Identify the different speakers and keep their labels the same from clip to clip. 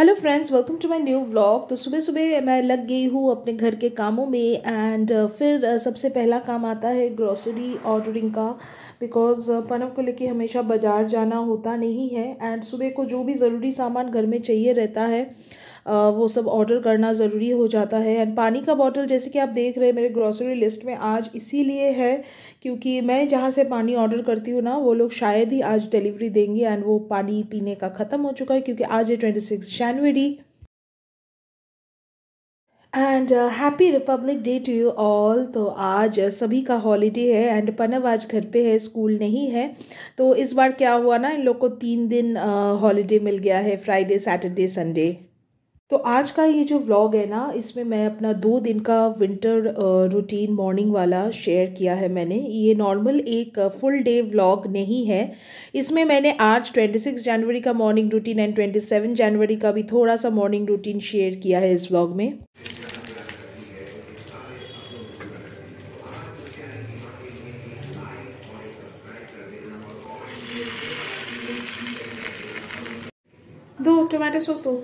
Speaker 1: Hello friends welcome to my new vlog तो सुबह सुबह मैं लग गई हूँ अपने घर के कामों में एंड uh, फिर uh, सबसे पहला काम आता है ग्रॉसरी ऑर्डरिंग का बिकॉज uh, पनव को लेके हमेशा बाज़ार जाना होता नहीं है एंड सुबह को जो भी ज़रूरी सामान घर में चाहिए रहता है वो सब ऑर्डर करना ज़रूरी हो जाता है एंड पानी का बॉटल जैसे कि आप देख रहे हैं मेरे ग्रॉसरी लिस्ट में आज इसीलिए है क्योंकि मैं जहाँ से पानी ऑर्डर करती हूँ ना वो लोग शायद ही आज डिलीवरी देंगे एंड वो पानी पीने का ख़त्म हो चुका है क्योंकि आज है twenty six January and happy Republic Day to you all तो आज सभी का हॉलीडे है एंड पनव आज घर पे है स्कूल नहीं है तो इस बार क्या हुआ ना इन लोग को तीन दिन हॉलीडे uh, मिल गया है फ्राइडे सैटरडे संडे तो आज का ये जो व्लॉग है ना इसमें मैं अपना दो दिन का विंटर रूटीन मॉर्निंग वाला शेयर किया है मैंने ये नॉर्मल एक फुल डे व्लॉग नहीं है इसमें मैंने आज 26 जनवरी का मॉर्निंग रूटीन एंड 27 जनवरी का भी थोड़ा सा मॉर्निंग रूटीन शेयर किया है इस व्लॉग में दो टोमेटो सॉस दो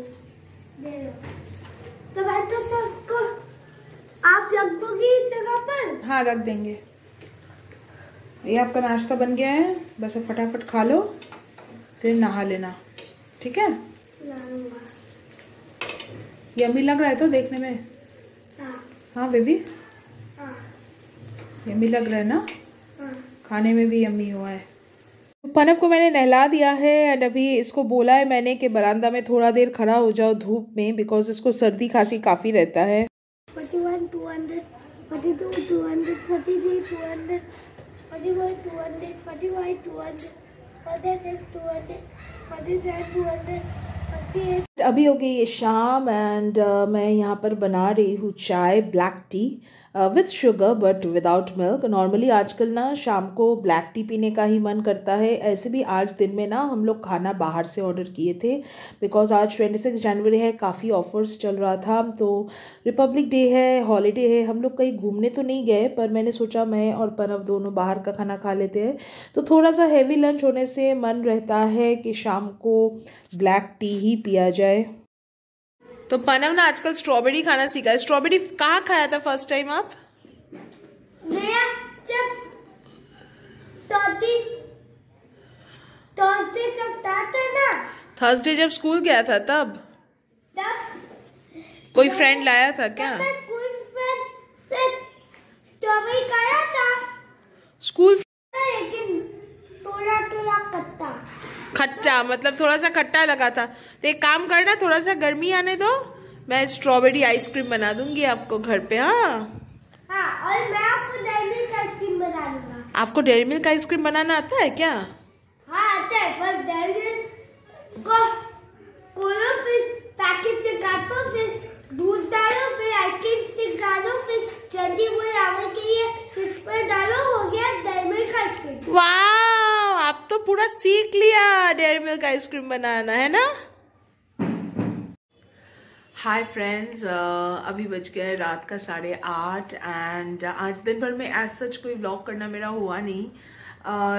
Speaker 1: तो तो उसको आप रख दोगे जगह पर हाँ रख देंगे ये आपका नाश्ता बन गया है बस अब फटाफट खा लो फिर नहा लेना ठीक है यमी लग रहा है तो देखने में हाँ, हाँ बेबी हाँ। यमी लग रहा है ना हाँ। खाने में भी यमी हुआ है पनप को मैंने नहला दिया है एंड अभी इसको बोला है मैंने कि बरामदा में थोड़ा देर खड़ा हो जाओ धूप में बिकॉज इसको सर्दी खांसी काफ़ी रहता है 200, 200, 200, 200, 200, 200, 200, अभी हो गई ये शाम एंड uh, मैं यहाँ पर बना रही हूँ चाय black tea with sugar but without milk normally आजकल ना शाम को ब्लैक टी पीने का ही मन करता है ऐसे भी आज दिन में ना हम लोग खाना बाहर से ऑर्डर किए थे बिकॉज आज ट्वेंटी सिक्स जनवरी है काफ़ी ऑफर्स चल रहा था तो रिपब्लिक डे है हॉलीडे है हम लोग कहीं घूमने तो नहीं गए पर मैंने सोचा मैं और पनव दोनों बाहर का खाना खा लेते हैं तो थोड़ा सा हैवी लंच होने से मन रहता है कि शाम को ब्लैक टी ही पिया जाए जाए तो पनम ने आजकल स्ट्रॉबेरी खाना सीखा है स्ट्रॉबेरी कहाँ खाया था फर्स्ट टाइम आप थर्सडे जब स्कूल गया था तब तब कोई फ्रेंड लाया था क्या स्कूल फ्रेंड से स्ट्रॉबेरी खाया था स्कूल लेकिन थोड़ा थोड़ा खट्टा खट्टा मतलब थोड़ा सा खट्टा लगा था तो एक काम करना थोड़ा सा गर्मी आने दो मैं स्ट्रॉबेरी आइसक्रीम बना दूंगी आपको घर पे हाँ हाँ, और मैं आपको डेरी मिल्क आइसक्रीम बना आपको डेरी मिल्क आइसक्रीम बनाना आता है क्या हाँ आता है डेरी मिल्क को फिर पैकेट से काटो फिर दूध डालो फिर आइसक्रीम स्टिक डालो फिर के लिए डालो हो गया डेरी मिल्क आइसक्रीम वाह तो पूरा सीख लिया डेयरी मिल्क आइसक्रीम बनाना है ना हाय फ्रेंड्स uh, अभी बज गए रात का साढ़े आठ एंड आज दिन भर में एज सच कोई ब्लॉग करना मेरा हुआ नहीं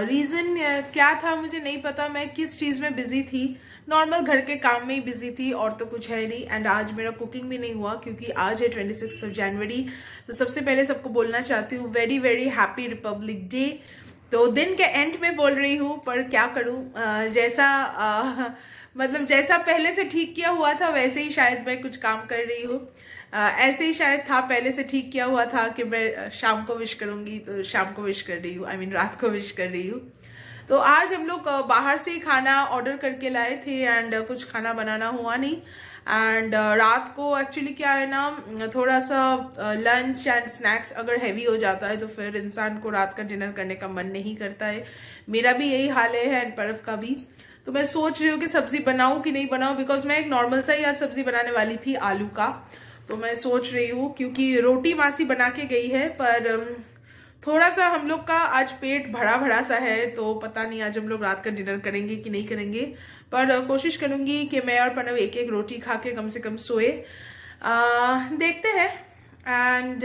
Speaker 1: रीज़न uh, uh, क्या था मुझे नहीं पता मैं किस चीज़ में बिज़ी थी नॉर्मल घर के काम में ही बिज़ी थी और तो कुछ है नहीं एंड आज मेरा कुकिंग भी नहीं हुआ क्योंकि आज है ट्वेंटी सिक्स जनवरी तो सबसे पहले सबको बोलना चाहती हूँ very very happy Republic Day तो दिन के एंड में बोल रही हूँ पर क्या करूँ जैसा आ, मतलब जैसा पहले से ठीक किया हुआ था वैसे ही शायद मैं कुछ काम कर रही हूँ ऐसे ही शायद था पहले से ठीक किया हुआ था कि मैं शाम को विश करूँगी तो शाम को विश कर रही हूँ आई मीन रात को विश कर रही हूँ तो आज हम लोग बाहर से खाना ऑर्डर करके लाए थे एंड कुछ खाना बनाना हुआ नहीं एंड uh, रात को एक्चुअली क्या है ना थोड़ा सा लंच एंड स्नैक्स अगर हैवी हो जाता है तो फिर इंसान को रात का डिनर करने का मन नहीं करता है मेरा भी यही हाल है एंड परफ का भी तो मैं सोच रही हूँ कि सब्जी बनाऊँ कि नहीं बनाऊँ बिकॉज मैं एक नॉर्मल सा ही आज सब्जी बनाने वाली थी आलू का तो मैं सोच रही हूँ क्योंकि रोटी मासी बना के गई है पर um, थोड़ा सा हम लोग का आज पेट भरा भरा सा है तो पता नहीं आज हम लोग रात का डिनर करेंगे कि नहीं करेंगे पर कोशिश करूंगी कि मैं और पनव एक एक रोटी खा के कम से कम सोए आ, देखते हैं एंड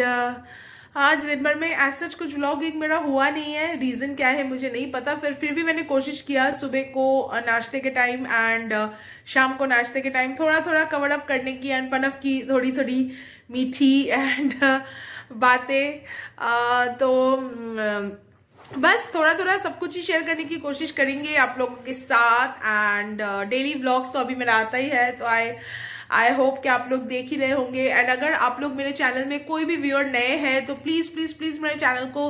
Speaker 1: आज दिन भर में एज सच कुछ व्लॉगिंग मेरा हुआ नहीं है रीज़न क्या है मुझे नहीं पता फिर फिर भी मैंने कोशिश किया सुबह को नाश्ते के टाइम एंड शाम को नाश्ते के टाइम थोड़ा थोड़ा कवर अप करने की एंड पनफ की थोड़ी थोड़ी मीठी एंड बातें तो बस थोड़ा थोड़ा सब कुछ ही शेयर करने की कोशिश करेंगे आप लोगों के साथ एंड डेली व्लॉग्स तो अभी मेरा आता ही है तो आई आई होप कि आप लोग देख ही रहे होंगे एंड अगर आप लोग मेरे चैनल में कोई भी व्यूअर नए हैं तो प्लीज़ प्लीज़ प्लीज़ मेरे चैनल को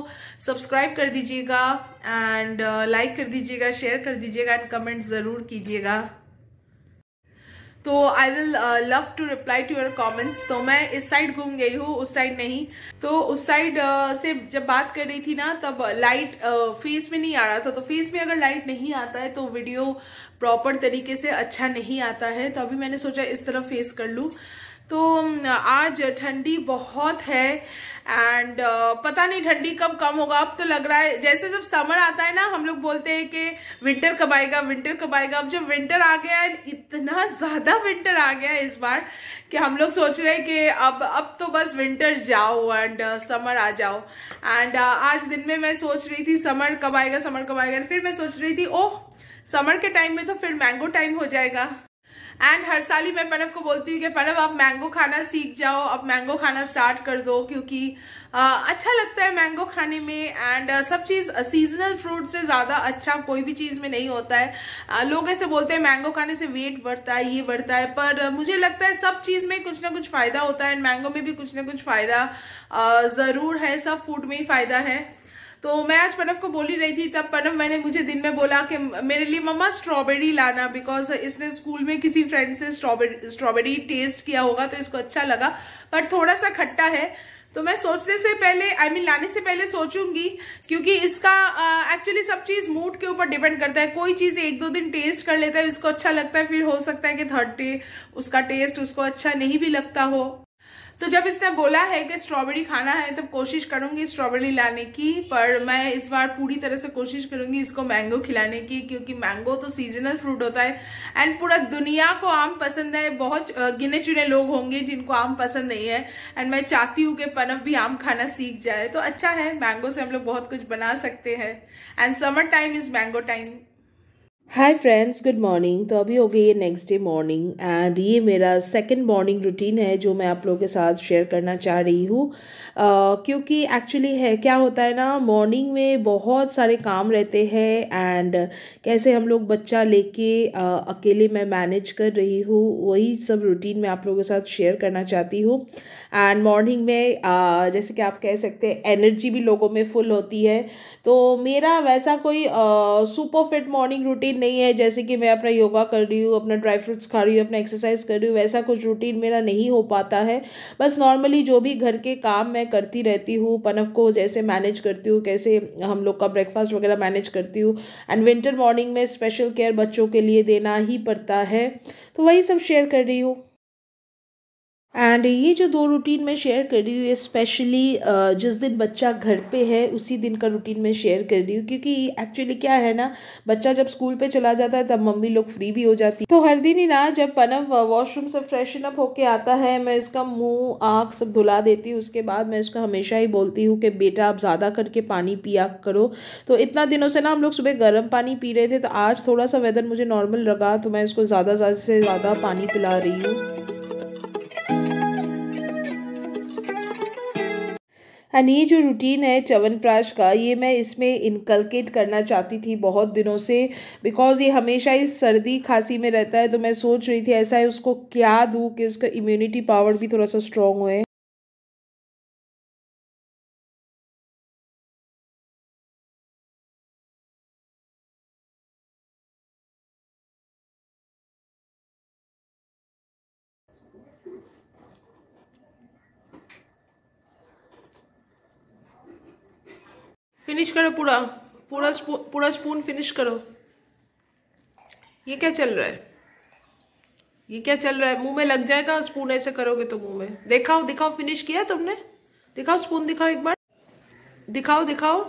Speaker 1: सब्सक्राइब कर दीजिएगा एंड लाइक uh, कर दीजिएगा शेयर कर दीजिएगा एंड कमेंट ज़रूर कीजिएगा तो I will love to reply to your comments तो मैं इस साइड घूम गई हूँ उस साइड नहीं तो उस साइड uh, से जब बात कर रही थी ना तब लाइट फेस uh, में नहीं आ रहा था तो फेस में अगर लाइट नहीं आता है तो वीडियो प्रॉपर तरीके से अच्छा नहीं आता है तो अभी मैंने सोचा इस तरफ फेस कर लूँ तो आज ठंडी बहुत है एंड पता नहीं ठंडी कब कम होगा अब तो लग रहा है जैसे जब समर आता है ना हम लोग बोलते हैं कि विंटर कब आएगा विंटर कब आएगा अब जब विंटर आ गया एंड इतना ज़्यादा विंटर आ गया इस बार कि हम लोग सोच रहे हैं कि अब अब तो बस विंटर जाओ एंड समर आ जाओ एंड आज दिन में मैं सोच रही थी समर कब आएगा समर कब आएगा फिर मैं सोच रही थी ओह समर के टाइम में तो फिर मैंगो टाइम हो जाएगा एंड हर साल ही मैं प्रणव को बोलती हूँ कि पनव आप मैंगो खाना सीख जाओ आप मैंगो खाना स्टार्ट कर दो क्योंकि आ, अच्छा लगता है मैंगो खाने में एंड सब चीज़ सीजनल फ्रूट से ज़्यादा अच्छा कोई भी चीज़ में नहीं होता है आ, लोग ऐसे बोलते हैं मैंगो खाने से वेट बढ़ता है ये बढ़ता है पर मुझे लगता है सब चीज़ में कुछ ना कुछ फ़ायदा होता है एंड मैंगो में भी कुछ ना कुछ फ़ायदा ज़रूर है सब फूड में ही फ़ायदा है तो मैं आज पनव को बोली रही थी तब पनव मैंने मुझे दिन में बोला कि मेरे लिए मम्मा स्ट्रॉबेरी लाना बिकॉज इसने स्कूल में किसी फ्रेंड से स्ट्रॉबेरी स्ट्रॉबेरी टेस्ट किया होगा तो इसको अच्छा लगा पर थोड़ा सा खट्टा है तो मैं सोचने से पहले आई I मीन mean, लाने से पहले सोचूंगी क्योंकि इसका एक्चुअली uh, सब चीज मूड के ऊपर डिपेंड करता है कोई चीज एक दो दिन टेस्ट कर लेता है उसको अच्छा लगता है फिर हो सकता है कि थर्ड डे उसका टेस्ट उसको अच्छा नहीं भी लगता हो तो जब इसने बोला है कि स्ट्रॉबेरी खाना है तब कोशिश करूंगी स्ट्रॉबेरी लाने की पर मैं इस बार पूरी तरह से कोशिश करूंगी इसको मैंगो खिलाने की क्योंकि मैंगो तो सीजनल फ्रूट होता है एंड पूरा दुनिया को आम पसंद है बहुत गिने चुने लोग होंगे जिनको आम पसंद नहीं है एंड मैं चाहती हूँ कि पनप भी आम खाना सीख जाए तो अच्छा है मैंगो से हम लोग बहुत कुछ बना सकते हैं and summer time is mango time hi friends good morning तो अभी हो गई है नेक्स्ट डे मॉर्निंग एंड ये मेरा सेकंड मॉर्निंग रूटीन है जो मैं आप लोगों के साथ शेयर करना चाह रही हूँ uh, क्योंकि एक्चुअली है क्या होता है ना मॉर्निंग में बहुत सारे काम रहते हैं एंड कैसे हम लोग बच्चा लेके uh, अकेले मैं मैनेज कर रही हूँ वही सब रूटीन मैं आप लोगों के साथ शेयर करना चाहती हूँ एंड मॉर्निंग में uh, जैसे कि आप कह सकते हैं एनर्जी भी लोगों में फुल होती है तो मेरा वैसा कोई सुपर फिट मॉर्निंग रूटीन नहीं है जैसे कि मैं अपना योगा कर रही हूँ अपना ड्राई फ्रूट्स खा रही हूँ अपना एक्सरसाइज कर रही हूँ वैसा कुछ रूटीन मेरा नहीं हो पाता है बस नॉर्मली जो भी घर के काम मैं करती रहती हूँ पनफ को जैसे मैनेज करती हूँ कैसे हम लोग का ब्रेकफास्ट वगैरह मैनेज करती हूँ एंड विंटर मॉर्निंग में स्पेशल केयर बच्चों के लिए देना ही पड़ता है तो वही सब शेयर कर रही हूँ एंड ये जो दो रूटीन मैं शेयर कर रही हूँ स्पेशली जिस दिन बच्चा घर पे है उसी दिन का रूटीन मैं शेयर कर रही हूँ क्योंकि एक्चुअली क्या है ना बच्चा जब स्कूल पे चला जाता है तब मम्मी लोग फ्री भी हो जाती तो हर दिन ही ना जब पनव वॉशरूम से फ्रेशन अप होके आता है मैं इसका मुँह आँख सब धुला देती हूँ उसके बाद मैं इसको हमेशा ही बोलती हूँ कि बेटा आप ज़्यादा करके पानी पिया करो तो इतना दिनों से ना हम लोग सुबह गर्म पानी पी रहे थे तो आज थोड़ा सा वेदर मुझे नॉर्मल लगा तो मैं इसको ज़्यादा से ज़्यादा पानी पिला रही हूँ एंड ये जो रूटीन है च्यवनप्राश का ये मैं इसमें इनकलकेट करना चाहती थी बहुत दिनों से बिकॉज ये हमेशा ही सर्दी खांसी में रहता है तो मैं सोच रही थी ऐसा है उसको क्या दूँ कि उसका इम्यूनिटी पावर भी थोड़ा सा स्ट्रॉन्ग होए फिनिश करो पूरा पूरा स्पू, पूरा स्पून फिनिश करो ये क्या चल रहा है ये क्या चल रहा है मुंह में लग जाएगा स्पून ऐसे करोगे तो मुंह में दिखाओ दिखाओ फिनिश किया तुमने दिखाओ स्पून दिखाओ एक बार दिखाओ दिखाओ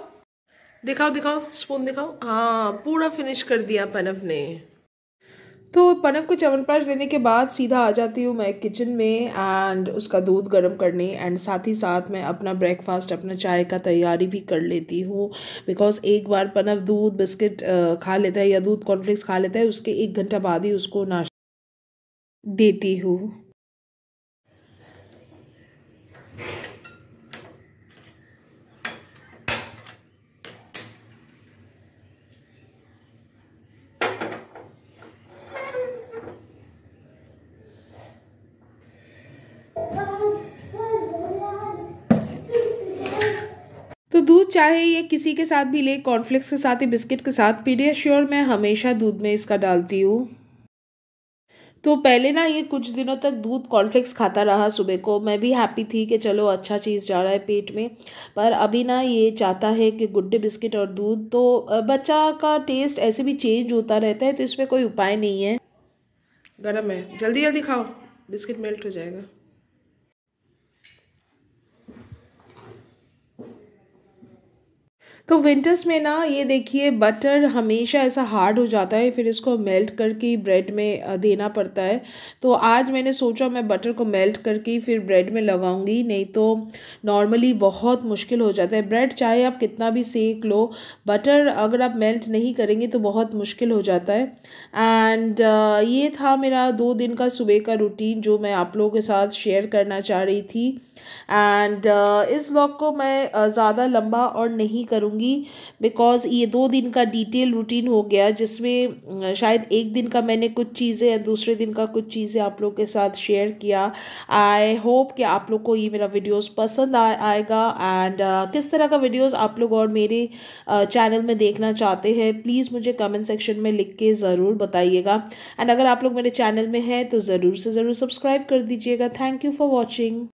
Speaker 1: दिखाओ दिखाओ स्पून दिखाओ हाँ पूरा फिनिश कर दिया पनफ ने तो पनव को च्यवनप्राश देने के बाद सीधा आ जाती हूँ मैं किचन में एंड उसका दूध गर्म करने एंड साथ ही साथ मैं अपना ब्रेकफास्ट अपना चाय का तैयारी भी कर लेती हूँ बिकॉज एक बार पनव दूध बिस्किट खा लेता है या दूध कॉर्नफ्लेक्स खा लेता है उसके एक घंटा बाद ही उसको नाश्ता देती हूँ तो दूध चाहे ये किसी के साथ भी ले कॉर्नफ्लेक्स के साथ या बिस्किट के साथ पीडियाश्योर मैं हमेशा दूध में इसका डालती हूँ तो पहले ना ये कुछ दिनों तक दूध कॉर्नफ्लेक्स खाता रहा सुबह को मैं भी हैप्पी थी कि चलो अच्छा चीज़ जा रहा है पेट में पर अभी ना ये चाहता है कि गुड्डे बिस्किट और दूध तो बच्चा का टेस्ट ऐसे भी चेंज होता रहता है तो इसमें कोई उपाय नहीं है गर्म है जल्दी जल्दी खाओ बिस्किट मेल्ट हो जाएगा तो विंटर्स में ना ये देखिए बटर हमेशा ऐसा हार्ड हो जाता है फिर इसको मेल्ट करके ब्रेड में देना पड़ता है तो आज मैंने सोचा मैं बटर को मेल्ट करके फिर ब्रेड में लगाऊंगी नहीं तो नॉर्मली बहुत मुश्किल हो जाता है ब्रेड चाहे आप कितना भी सेक लो बटर अगर आप मेल्ट नहीं करेंगे तो बहुत मुश्किल हो जाता है एंड ये था मेरा दो दिन का सुबह का रूटीन जो मैं आप लोगों के साथ शेयर करना चाह रही थी एंड इस ब्लॉग को मैं ज़्यादा लंबा और नहीं करूँगी करूँगी बिकॉज़ ये दो दिन का डिटेल रूटीन हो गया जिसमें शायद एक दिन का मैंने कुछ चीज़ें या दूसरे दिन का कुछ चीज़ें आप लोग के साथ शेयर किया आई होप कि आप लोग को ये मेरा वीडियोज़ पसंद आ, आएगा एंड uh, किस तरह का वीडियोज़ आप लोग और मेरे uh, चैनल में देखना चाहते हैं प्लीज़ मुझे कमेंट सेक्शन में लिख के ज़रूर बताइएगा एंड अगर आप लोग मेरे चैनल में हैं तो ज़रूर से ज़रूर सब्सक्राइब कर दीजिएगा थैंक यू फॉर वॉचिंग